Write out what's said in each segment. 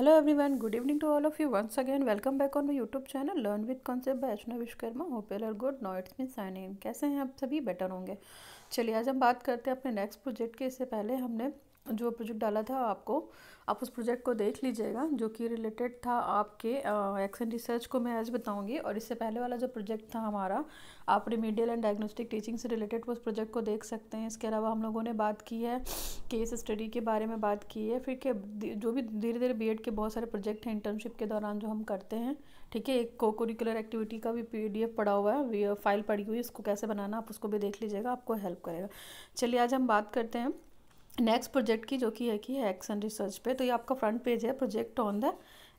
Hello everyone good evening to all of you once again welcome back on my YouTube channel learn with concept by Archana Vishwakarma hope all are good no it's mean sign in कैसे हैं आप सभी better होंगे चलिए आज हम बात करते हैं अपने नेक्स्ट प्रोजेक्ट के इससे पहले हमने जो प्रोजेक्ट डाला था आपको आप उस प्रोजेक्ट को देख लीजिएगा जो कि रिलेटेड था आपके एक्शन रिसर्च को मैं आज बताऊंगी और इससे पहले वाला जो प्रोजेक्ट था हमारा आप रिमीडियल एंड डायग्नोस्टिक टीचिंग से रिलेटेड उस प्रोजेक्ट को देख सकते हैं इसके अलावा हम लोगों ने बात की है केस स्टडी के बारे में बात की है फिर के जो भी धीरे धीरे बी के बहुत सारे प्रोजेक्ट हैं इंटर्नशिप के दौरान जो हम करते हैं ठीक है एक को एक्टिविटी का भी पी पड़ा हुआ है फाइल पड़ी हुई है इसको कैसे बनाना आप उसको भी देख लीजिएगा आपको हेल्प करेगा चलिए आज हम बात करते हैं नेक्स्ट प्रोजेक्ट की जो कि है कि है एक्शन रिसर्च पे तो ये आपका फ्रंट पेज है project on the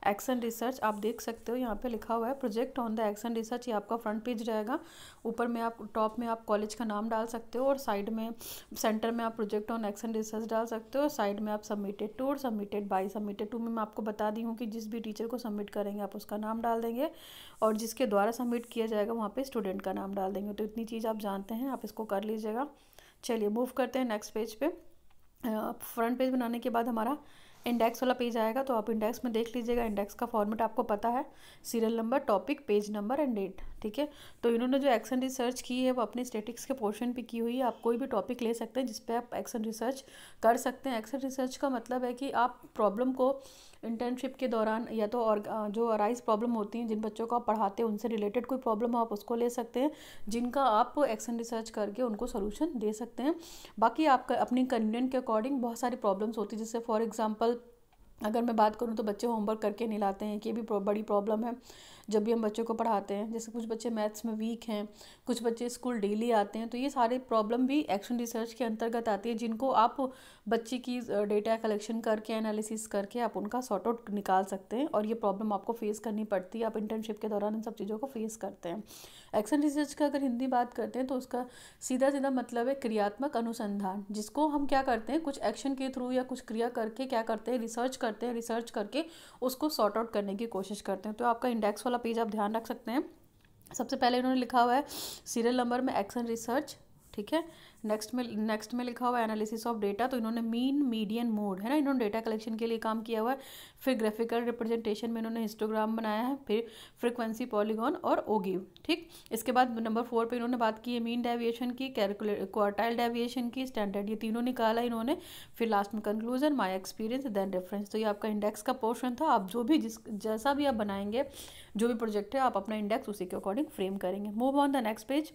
action research आप देख सकते हो यहाँ पे लिखा हुआ है project on the action research ये आपका फ्रंट पेज रहेगा ऊपर में आप टॉप में आप कॉलेज का नाम डाल सकते हो और साइड में सेंटर में आप प्रोजेक्ट ऑन एक्शन रिसर्च डाल सकते हो साइड में आप सबमिटेड टू और सबमिटेड बाई सबमिटेड टू में मैं आपको बता दी हूँ कि जिस भी टीचर को सबमिट करेंगे आप उसका नाम डाल देंगे और जिसके द्वारा सबमिट किया जाएगा वहाँ पर स्टूडेंट का नाम डाल देंगे तो इतनी चीज़ आप जानते हैं आप इसको कर लीजिएगा चलिए मूव करते हैं नेक्स्ट पेज पर पे। फ्रंट पेज बनाने के बाद हमारा इंडेक्स वाला पेज आएगा तो आप इंडेक्स में देख लीजिएगा इंडेक्स का फॉर्मेट आपको पता है serial number topic page number and date ठीक है तो इन्होंने जो एक्शन रिसर्च की है वो अपने स्टेटिक्स के पोर्शन पे की हुई है आप कोई भी टॉपिक ले सकते हैं जिसपे आप एक्शन रिसर्च कर सकते हैं एक्शन रिसर्च का मतलब है कि आप प्रॉब्लम को इंटर्नशिप के दौरान या तो और जो अराइज प्रॉब्लम होती हैं जिन बच्चों को आप पढ़ाते हैं उनसे रिलेटेड कोई प्रॉब्लम हो आप उसको ले सकते हैं जिनका आप एक्शन रिसर्च करके उनको सोल्यूशन दे सकते हैं बाकी आपका अपनी कन्वीनियंट के अकॉर्डिंग बहुत सारी प्रॉब्लम्स होती हैं जैसे फॉर एग्ज़ाम्पल अगर मैं बात करूँ तो बच्चे होमवर्क करके नहीं लाते हैं कि भी बड़ी प्रॉब्लम है जब भी हम बच्चों को पढ़ाते हैं जैसे कुछ बच्चे मैथ्स में वीक हैं कुछ बच्चे स्कूल डेली आते हैं तो ये सारे प्रॉब्लम भी एक्शन रिसर्च के अंतर्गत आती है जिनको आप बच्चे की डेटा कलेक्शन करके एनालिसिस करके आप उनका सॉर्ट आउट निकाल सकते हैं और ये प्रॉब्लम आपको फेस करनी पड़ती है आप इंटर्नशिप के दौरान इन सब चीज़ों को फेस करते हैं एक्शन रिसर्च का अगर हिंदी बात करते हैं तो उसका सीधा सीधा मतलब है क्रियात्मक अनुसंधान जिसको हम क्या करते हैं कुछ एक्शन के थ्रू या कुछ क्रिया करके क्या करते हैं रिसर्च कर करते हैं रिसर्च करके उसको सॉर्ट आउट करने की कोशिश करते हैं तो आपका इंडेक्स वाला पेज आप ध्यान रख सकते हैं सबसे पहले इन्होंने लिखा हुआ है सीरियल नंबर में एक्शन रिसर्च ठीक है नेक्स्ट में नेक्स्ट में लिखा हुआ है एनालिसिस ऑफ डेटा तो इन्होंने मीन मीडियन मोड है ना इन्होंने डेटा कलेक्शन के लिए काम किया हुआ है फिर ग्राफिकल रिप्रेजेंटेशन में इन्होंने हिस्टोग्राम बनाया है फिर फ्रिक्वेंसी पॉलीगॉन और ओगिव ठीक इसके बाद नंबर फोर पर इन्होंने बात की है मीन डेविएशन की कैलकुलेट क्वार्टाइल डेविएशन की स्टैंडर्ड ये तीनों निकाला इन्होंने फिर लास्ट में conclusion my experience then reference तो ये आपका इंडेक्स का पोर्शन था आप जो भी जिस जैसा भी आप बनाएंगे जो भी प्रोजेक्ट है आप अपना इंडेक्स उसी के अकॉर्डिंग फ्रेम करेंगे move on the next page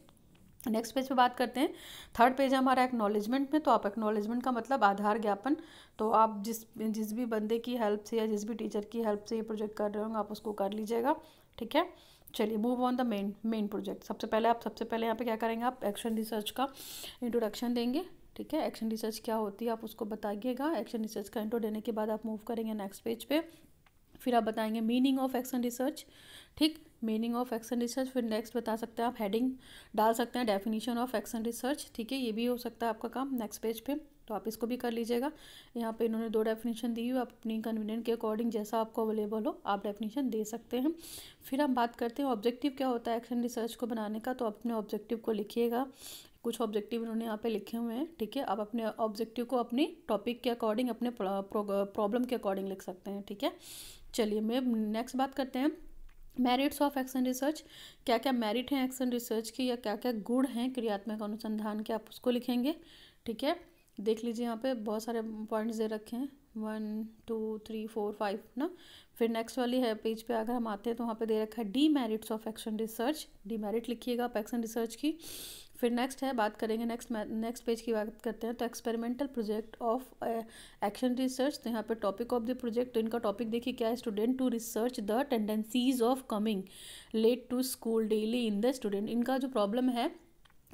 next page पे बात करते हैं थर्ड पेज है हमारा एक्नॉलेजमेंट में तो आप एक्नॉलेजमेंट का मतलब आधार ज्ञापन तो आप जिस जिस भी बंदे की हेल्प से या जिस भी टीचर की हेल्प से ये प्रोजेक्ट कर रहे होंगे आप उसको कर लीजिएगा ठीक है चलिए move on the main main project सबसे पहले आप सबसे पहले यहाँ पे क्या करेंगे आप एक्शन रिसर्च का इंट्रोडक्शन देंगे ठीक है एक्शन रिसर्च क्या होती है आप उसको बताइएगा एक्शन रिसर्च का इंट्रो देने के बाद आप मूव करेंगे नेक्स्ट पेज पे फिर आप बताएंगे मीनिंग ऑफ एक्शन रिसर्च ठीक मीनिंग ऑफ एक्शन रिसर्च फिर नेक्स्ट बता सकते हैं आप हेडिंग डाल सकते हैं डेफिनेशन ऑफ एक्शन रिसर्च ठीक है ये भी हो सकता है आपका काम नेक्स्ट पेज पे तो आप इसको भी कर लीजिएगा यहाँ पे इन्होंने दो डेफिनेशन दी हुई आप अपनी कन्वीनियंट के अकॉर्डिंग जैसा आपको अवेलेबल हो आप डेफिनेशन दे सकते हैं फिर हम बात करते हैं ऑब्जेक्टिव क्या होता है एक्शन रिसर्च को बनाने का तो आप अपने ऑब्जेक्टिव को लिखिएगा कुछ ऑब्जेक्टिव इन्होंने यहाँ पे लिखे हुए हैं ठीक है आप अपने ऑब्जेक्टिव को अपने टॉपिक के अकॉर्डिंग अपने प्रॉब्लम के अकॉर्डिंग लिख सकते हैं ठीक है चलिए मैं नेक्स्ट बात करते हैं मेरिट्स ऑफ एक्शन रिसर्च क्या क्या मेरिट हैं एक्शन रिसर्च की या क्या क्या गुण हैं क्रियात्मक अनुसंधान के आप उसको लिखेंगे ठीक है देख लीजिए यहाँ पे बहुत सारे पॉइंट्स दे रखे हैं one two three four five ना फिर नेक्स्ट वाली है पेज पे अगर हम आते हैं तो वहाँ पे दे रखा है demerits of action research demerit लिखिएगा आप एक्शन रिसर्च की फिर नेक्स्ट है बात करेंगे नेक्स्ट नेक्स्ट पेज की बात करते हैं तो experimental project of action research तो यहाँ पे टॉपिक ऑफ द प्रोजेक्ट तो इनका टॉपिक देखिए क्या है student to research the tendencies of coming late to school daily in the student इनका जो प्रॉब्लम है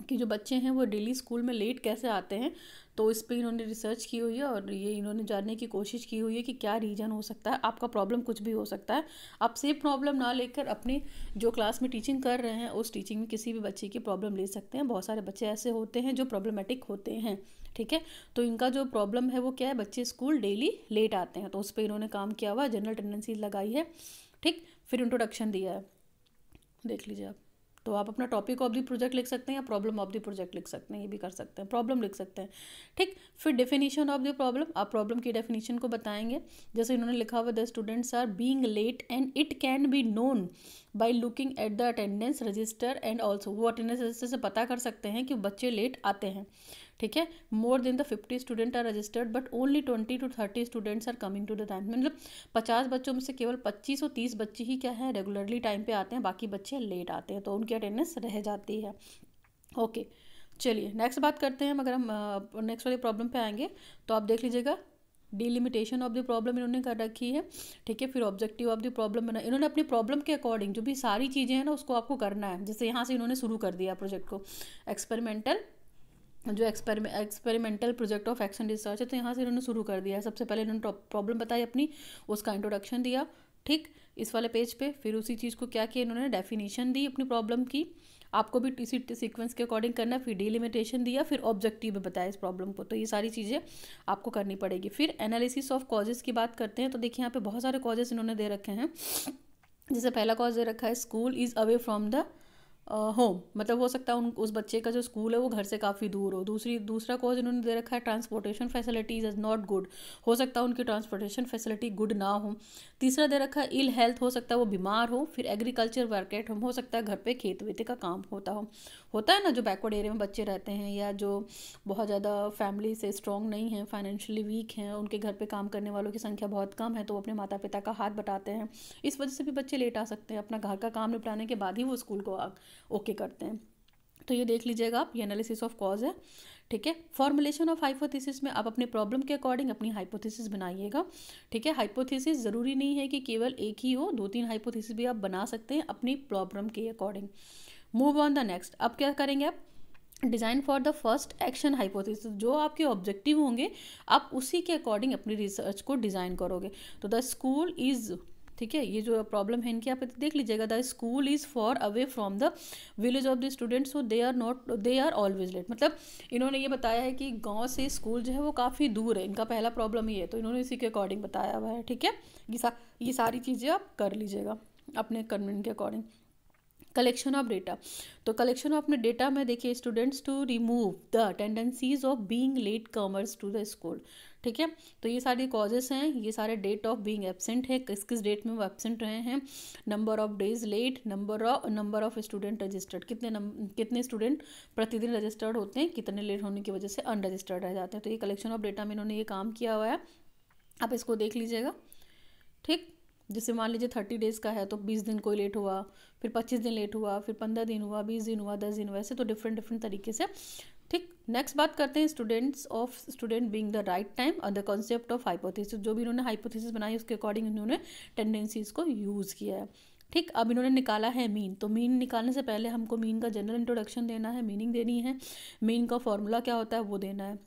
कि जो बच्चे हैं वो डेली स्कूल में लेट कैसे आते हैं तो इस पर इन्होंने रिसर्च की हुई है और ये इन्होंने जानने की कोशिश की हुई है कि क्या रीज़न हो सकता है आपका प्रॉब्लम कुछ भी हो सकता है आप सेफ प्रॉब्लम ना लेकर अपने जो क्लास में टीचिंग कर रहे हैं उस टीचिंग में किसी भी बच्चे की प्रॉब्लम ले सकते हैं बहुत सारे बच्चे ऐसे होते हैं जो प्रॉब्लमेटिक होते हैं ठीक है तो इनका जो प्रॉब्लम है वो क्या है बच्चे स्कूल डेली लेट आते हैं तो उस पर इन्होंने काम किया हुआ जनरल टेंडेंसी लगाई है ठीक फिर इंट्रोडक्शन दिया है देख लीजिए आप तो आप अपना टॉपिक ऑफ द प्रोजेक्ट लिख सकते हैं या प्रॉब्लम ऑफ द प्रोजेक्ट लिख सकते हैं ये भी कर सकते हैं प्रॉब्लम लिख सकते हैं ठीक फिर डेफिनेशन ऑफ द प्रॉब्लम आप प्रॉब्लम की डेफिनेशन को बताएंगे जैसे इन्होंने लिखा हुआ the students are being late and it can be known by looking at the attendance register and also वो अटेंडेंस रजिस्टर से पता कर सकते हैं कि बच्चे लेट आते हैं ठीक है more than the fifty student are registered but only twenty two thirty students are coming to the time मतलब पचास बच्चों में से केवल पच्चीस और तीस बच्चे ही क्या है रेगुलरली टाइम पे आते हैं बाकी बच्चे लेट आते हैं तो उनकी अटेंडेंस रह जाती है ओके चलिए नेक्स्ट बात करते हैं अगर हम नेक्स्ट वाली प्रॉब्लम पे आएंगे तो आप देख लीजिएगा डिलिमिटेशन ऑफ द प्रॉब्लम इन्होंने कर रखी है ठीक है फिर ऑब्जेक्टिव ऑफ द प्रॉब्लम बना इन्होंने अपनी प्रॉब्लम के अकॉर्डिंग जो भी सारी चीज़ें हैं ना उसको आपको करना है जैसे यहाँ से इन्होंने शुरू कर दिया प्रोजेक्ट को एक्सपेरिमेंटल जो experiment experimental project of action research है तो यहाँ से इन्होंने शुरू कर दिया है सबसे पहले इन्होंने प्रॉब्लम बताई अपनी उसका इंट्रोडक्शन दिया ठीक इस वाले पेज पे फिर उसी चीज़ को क्या किया इन्होंने डेफिनेशन दी अपनी प्रॉब्लम की आपको भी इसी सीक्वेंस के अकॉर्डिंग करना फिर डिलिमिटेशन दिया फिर ऑब्जेक्टिव बताया इस प्रॉब्लम को तो ये सारी चीज़ें आपको करनी पड़ेगी फिर एनालिसिस ऑफ कॉजेज़ की बात करते हैं तो देखिए यहाँ पे बहुत सारे कॉजेज़ इन्होंने दे रखे हैं जैसे पहला कॉज दे रखा है school is away from the home मतलब हो सकता है उन उस बच्चे का जो स्कूल है वो घर से काफ़ी दूर हो दूसरी दूसरा कॉज इन्होंने दे रखा है transportation facilities is not good हो सकता है उनकी ट्रांसपोर्टेशन फैसिलिटी गुड ना हो तीसरा दे रखा है इल हेल्थ हो सकता है वो बीमार हो फिर एग्रीकल्चर वर्क एट हम हो सकता है घर पे खेत वेते का काम होता हो होता है ना जो बैकवर्ड एरिया में बच्चे रहते हैं या जो बहुत ज़्यादा फैमिली से स्ट्रॉन्ग नहीं है फाइनेंशियली वीक हैं उनके घर पर काम करने वालों की संख्या बहुत कम है तो वो अपने माता पिता का हाथ बटाते हैं इस वजह से भी बच्चे लेट आ सकते हैं अपना घर का काम निपटाने के बाद ही वो स्कूल को ओके करते हैं तो ये देख लीजिएगा आप ये एनालिसिस ऑफ कॉज है ठीक है फॉर्मुलेशन ऑफ हाइपोथेसिस में आप अपने प्रॉब्लम के अकॉर्डिंग अपनी हाइपोथेसिस बनाइएगा ठीक है हाइपोथेसिस ज़रूरी नहीं है कि केवल एक ही हो दो तीन हाइपोथेसिस भी आप बना सकते हैं अपनी प्रॉब्लम के according move on the next अब क्या करेंगे आप design for the first action hypothesis जो आपके ऑब्जेक्टिव होंगे आप उसी के अकॉर्डिंग अपनी रिसर्च को डिज़ाइन करोगे तो द स्कूल इज़ ठीक है ये जो प्रॉब्लम है इनकी आप देख लीजिएगा the school is far away from the village of the students so they are not they are always late मतलब इन्होंने ये बताया है कि गांव से स्कूल जो है वो काफ़ी दूर है इनका पहला प्रॉब्लम ये है तो इन्होंने इसी के अकॉर्डिंग बताया हुआ है ठीक है ये सा ये सारी चीज़ें आप कर लीजिएगा अपने कन्वेंट के अकॉर्डिंग कलेक्शन ऑफ डेटा तो कलेक्शन ऑफ अपने डेटा में देखिए students to remove the tendencies of being late comers to the school ठीक है तो ये सारी कॉजेस हैं ये सारे डेट ऑफ बीइंग एबसेंट है किस किस डेट में वो एबसेंट रहे हैं number of days late number of number of student registered कितने कितने स्टूडेंट प्रतिदिन रजिस्टर्ड होते हैं कितने लेट होने की वजह से अनरजिस्टर्ड रह जाते हैं तो ये कलेक्शन ऑफ डेटा में इन्होंने ये काम किया हुआ है आप इसको देख लीजिएगा ठीक जैसे मान लीजिए थर्टी डेज़ का है तो बीस दिन कोई लेट हुआ फिर पच्चीस दिन लेट हुआ फिर पंद्रह दिन हुआ बीस दिन हुआ दस दिन हुआ ऐसे तो डिफरेंट डिफरेंट तरीके से ठीक नेक्स्ट बात करते हैं students of student being the right time और द कॉन्सेप्ट ऑफ हाइपोथेसिस जो भी इन्होंने हाइपोथेसिस बनाई उसके अकॉर्डिंग इन्होंने टेंडेंसीज को यूज़ किया है ठीक अब इन्होंने निकाला है मीन तो मीन निकालने से पहले हमको मीन का जनरल इंट्रोडक्शन देना है मीनिंग देनी है मीन का फॉर्मूला क्या होता है वो देना है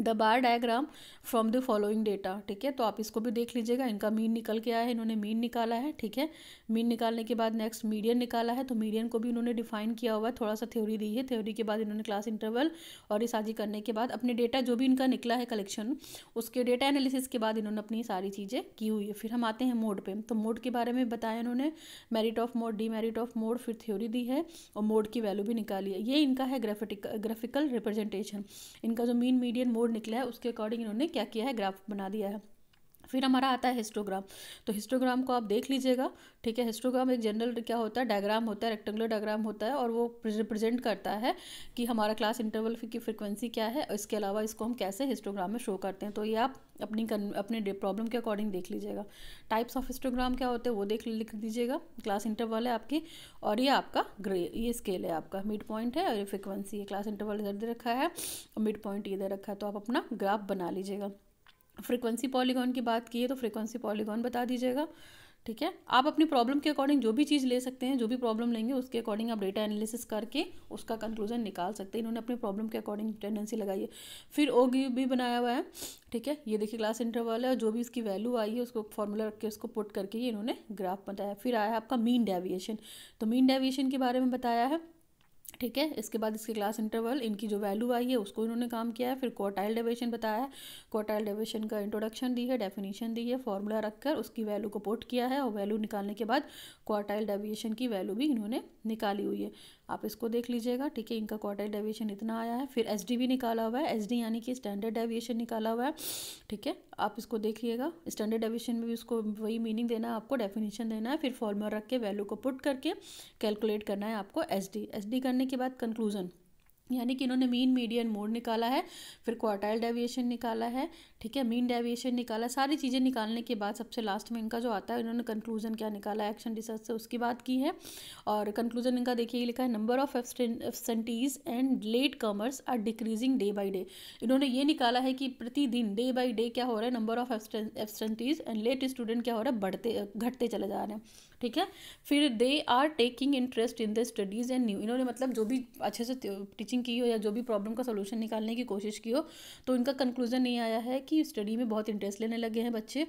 the bar diagram from the following data ठीक है तो आप इसको भी देख लीजिएगा इनका मीन निकल के आया है इन्होंने मीन निकाला है ठीक है मीन निकालने के बाद नेक्स्ट मीडियन निकाला है तो मीडियन को भी इन्होंने डिफाइन किया हुआ है थोड़ा सा थ्योरी दी है थ्योरी के बाद इन्होंने क्लास इंटरवल और ये करने के बाद अपने डेटा जो भी इनका निकला है कलेक्शन उसके डेटा एनालिसिस के बाद इन्होंने अपनी सारी चीज़ें की हुई है फिर हम आते हैं मोड पर तो मोड के बारे में बताया इन्होंने merit of mode demerit of mode फिर थ्योरी दी है और मोड की वैल्यू भी निकाली है ये इनका है ग्राफिटिक ग्राफिकल रिप्रेजेंटेशन इनका जो मीन मीडियन मोड निकला है उसके अकॉर्डिंग इन्होंने क्या किया है ग्राफ बना दिया है फिर हमारा आता है हिस्टोग्राम तो हिस्टोग्राम को आप देख लीजिएगा ठीक है हिस्टोग्राम एक जनरल क्या होता है डायग्राम होता है रेक्टेंगुलर डायग्राम होता है और वो रिप्रेजेंट करता है कि हमारा क्लास इंटरवल की फ्रिक्वेंसी क्या है इसके अलावा इसको हम कैसे हिस्टोग्राम में शो करते हैं तो ये आप अपनी अपने प्रॉब्लम के अकॉर्डिंग देख लीजिएगा टाइप्स ऑफ हिस्टोग्राम क्या होते हैं वो देख लिख दीजिएगा क्लास इंटरवल है आपकी और ये आपका ग्रे ये स्केल है आपका मिड पॉइंट है और ये फ्रिक्वेंसी है क्लास इंटरवल इधर दे रखा है और मिड पॉइंट इधर रखा है तो आप अपना ग्राफ बना लीजिएगा फ्रीक्वेंसी पॉलीगॉन की बात की है तो फ्रीक्वेंसी पॉलीगॉन बता दीजिएगा ठीक है आप अपनी प्रॉब्लम के अकॉर्डिंग जो भी चीज़ ले सकते हैं जो भी प्रॉब्लम लेंगे उसके अकॉर्डिंग आप डेटा एनालिसिस करके उसका कंक्लूजन निकाल सकते हैं इन्होंने अपनी प्रॉब्लम के अकॉर्डिंग टेंडेंसी लगाई है फिर ओ भी बनाया हुआ है ठीक है ये देखिए क्लास इंटरवल है और जो भी इसकी वैल्यू आई है उसको फॉर्मूला रख के उसको पुट करके ये इन्होंने ग्राफ बताया फिर आया आपका मीन डेविएशन तो मीन डेविएशन के बारे में बताया है ठीक है इसके बाद इसके क्लास इंटरवल इनकी जो वैल्यू आई है उसको इन्होंने काम किया है फिर क्वार्टाइल डेविएशन बताया है क्वार्टाइल डेविएशन का इंट्रोडक्शन दी है डेफिनेशन दी है फॉर्मूला रखकर उसकी वैल्यू को पोट किया है और वैल्यू निकालने के बाद क्वार्टाइल डेविएशन की वैल्यू भी इन्होंने निकाली हुई है आप इसको देख लीजिएगा ठीक है इनका क्वार्टर डेविएशन इतना आया है फिर एस निकाला हुआ है एस यानी कि स्टैंडर्ड डेविएशन निकाला हुआ है ठीक है आप इसको देखिएगा स्टैंडर्ड डेविएशन में भी उसको वही मीनिंग देना है आपको डेफिनेशन देना है फिर फॉर्मूला रख के वैल्यू को पुट करके कैलकुलेट करना है आपको एस डी करने के बाद कंक्लूजन यानी कि इन्होंने मीन मीडियन मोड निकाला है फिर क्वार्टाइल डेविएशन निकाला है ठीक है मीन डेविएशन निकाला सारी चीज़ें निकालने के बाद सबसे लास्ट में इनका जो आता है इन्होंने कंक्लूजन क्या निकाला एक्शन रिसर्च से उसकी बात की है और कंक्लूजन इनका देखिए लिखा है number of absentees and late comers are decreasing day by day इन्होंने ये निकाला है कि प्रतिदिन डे बाई डे क्या हो रहा है number of absentees and late student क्या हो रहा है बढ़ते घटते चले जा रहे हैं ठीक है फिर they are taking interest in the studies and new इन्होंने मतलब जो भी अच्छे से टीचिंग की हो या जो भी प्रॉब्लम का सोल्यूशन निकालने की कोशिश की हो तो इनका कंक्लूजन ये आया है कि स्टडी में बहुत इंटरेस्ट लेने लगे हैं बच्चे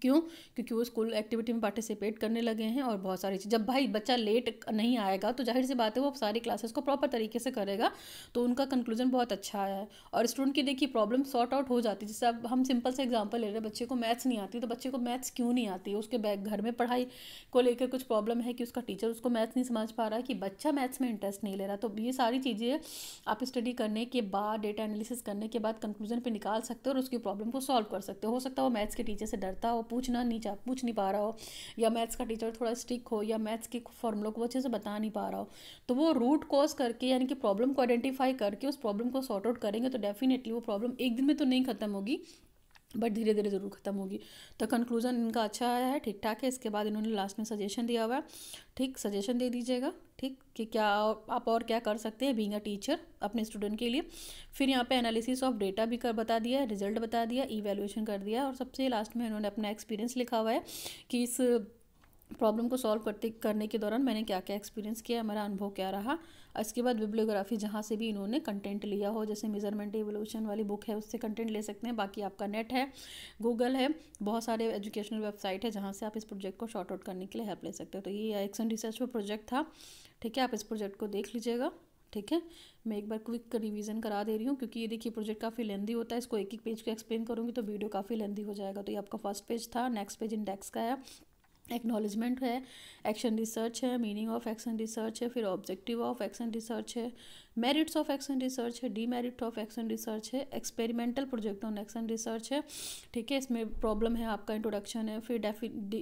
क्यों क्योंकि वो स्कूल एक्टिविटी में पार्टिसिपेट करने लगे हैं और बहुत सारी चीज़ जब भाई बच्चा लेट नहीं आएगा तो जाहिर सी बात है वो सारी क्लासेस को प्रॉपर तरीके से करेगा तो उनका कंक्लूजन बहुत अच्छा आया है और स्टूडेंट की देखिए प्रॉब्लम सॉर्ट आउट हो जाती है जैसे अब हम सिंपल से एग्जाम्पल ले रहे हैं बच्चे को मैथ्स नहीं आती तो बच्चे को मैथ्स क्यों नहीं आती है उसके बैग घर में पढ़ाई को लेकर कुछ प्रॉब्लम है कि उसका टीचर उसको मैथ्स नहीं समझ पा रहा है कि बच्चा मैथ्स में इंटरेस्ट नहीं ले रहा तो ये सारी चीज़ें आप स्टडी करने के बाद डेटा एनालिसिस करने के बाद कंक्लूजन पर निकाल सकते हो और उसकी प्रॉब्लम को सॉल्व कर सकते हो हो सकता है वो मैथ्स के टीचर से डरता हो पूछना नहीं चाह पूछ नहीं पा रहा हो या मैथ्स का टीचर थोड़ा स्ट्रिक हो या मैथ्स के फॉर्मूलों को अच्छे से बता नहीं पा रहा हो तो वो रूट कॉज करके यानी कि प्रॉब्लम को आइडेंटिफाई करके उस प्रॉब्लम को सॉर्ट आउट करेंगे तो डेफिनेटली वो प्रॉब्लम एक दिन में तो नहीं खत्म होगी बट धीरे धीरे ज़रूर ख़त्म होगी तो कंक्लूज़न इनका अच्छा आया है ठीक ठाक है इसके बाद इन्होंने लास्ट में सजेशन दिया हुआ है ठीक सजेशन दे दीजिएगा ठीक कि क्या आप और क्या कर सकते हैं बींग अ टीचर अपने स्टूडेंट के लिए फिर यहाँ पे एनालिसिस ऑफ डेटा भी कर बता दिया रिजल्ट बता दिया इवेल्यूशन कर दिया और सबसे लास्ट में इन्होंने अपना एक्सपीरियंस लिखा हुआ है कि इस प्रॉब्लम को सॉल्व करते करने के दौरान मैंने क्या क्या एक्सपीरियंस किया हमारा अनुभव क्या रहा इसके बाद बिब्लियोग्राफी जहाँ से भी इन्होंने कंटेंट लिया हो जैसे मेजरमेंट एवोल्यूशन वाली बुक है उससे कंटेंट ले सकते हैं बाकी आपका नेट है गूगल है बहुत सारे एजुकेशनल वेबसाइट है जहाँ से आप इस प्रोजेक्ट को शॉर्ट आउट करने के लिए हेल्प ले सकते हो तो ये एक्सन रिसर्च पर प्रोजेक्ट था ठीक है आप इस प्रोजेक्ट को देख लीजिएगा ठीक है मैं एक बार क्विक रिवीजन करा दे रही हूँ क्योंकि ये देखिए प्रोजेक्ट काफ़ी लेंदी होता है इसको एक एक पेज को एक्सप्लेन करूँगी तो वीडियो काफ़ी लेंदी हो जाएगा तो ये आपका फर्स्ट पेज था नेक्स्ट पेज इंडेक्स का है एक्नॉलेजमेंट है एक्शन रिसर्च है मीनिंग ऑफ एक्शन रिसर्च है फिर ऑब्जेक्टिव ऑफ एक्शन रिसर्च है मेरिट्स ऑफ एक्शन रिसर्च है डीमेरिट ऑफ एक्शन रिसर्च है experimental project on action research है ठीक है इसमें प्रॉब्लम है आपका इंट्रोडक्शन है फिर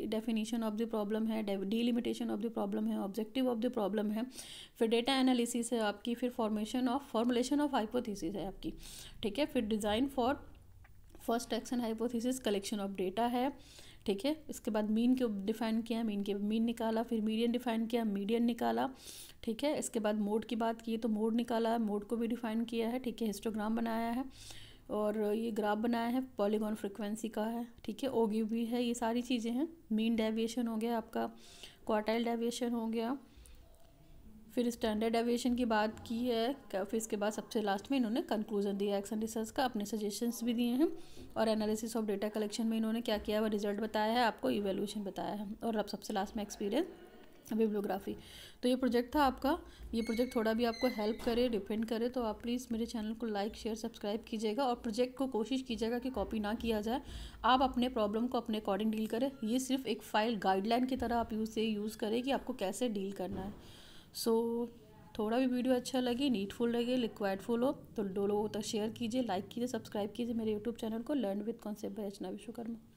डेफिनेशन ऑफ द प्रॉब्लम है डीलिमिटेशन ऑफ द प्रॉब्लम है ऑब्जेक्टिव ऑफ द प्रॉब्लम है फिर डेटा एनालिसिस है आपकी फिर formation of formulation of hypothesis है आपकी ठीक है फिर design for first action hypothesis collection of data है ठीक है इसके बाद मीन को डिफाइन किया मीन के मीन निकाला फिर मीडियन डिफाइन किया मीडियन निकाला ठीक है इसके बाद मोड की बात की तो मोड निकाला मोड को भी डिफाइन किया है ठीक है हिस्टोग्राम बनाया है और ये ग्राफ बनाया है पॉलीगॉन फ्रिक्वेंसी का है ठीक है ओगी भी है ये सारी चीज़ें हैं मीन डेविएशन हो गया आपका क्वार्टाइल डेविएशन हो गया फिर स्टैंडर्ड एविएशन की बात की है फिर इसके बाद सबसे लास्ट में इन्होंने कंक्लूजन दिया एक्शन रिसर्च का अपने सजेशंस भी दिए हैं और एनालिसिस ऑफ डेटा कलेक्शन में इन्होंने क्या किया है रिजल्ट बताया है आपको इवेल्यूशन बताया है और अब सबसे लास्ट में एक्सपीरियंस बिब्लियोग्राफी तो ये प्रोजेक्ट था आपका ये प्रोजेक्ट थोड़ा भी आपको हेल्प करे डिपेंड करे तो आप प्लीज़ मेरे चैनल को लाइक शेयर सब्सक्राइब कीजिएगा और प्रोजेक्ट को कोशिश कीजिएगा कि कॉपी ना किया जाए आप अपने प्रॉब्लम को अपने अकॉर्डिंग डील करें ये सिर्फ एक फाइल गाइडलाइन की तरह आप यूज़ से यूज़ करें कि आपको कैसे डील करना है सो so, थोड़ा भी वीडियो अच्छा लगे नीडफुल लगे फुल हो तो दो लोगों तक शेयर कीजिए लाइक कीजिए सब्सक्राइब कीजिए मेरे यूट्यूब चैनल को learn with concept by Rachna Vishwakarma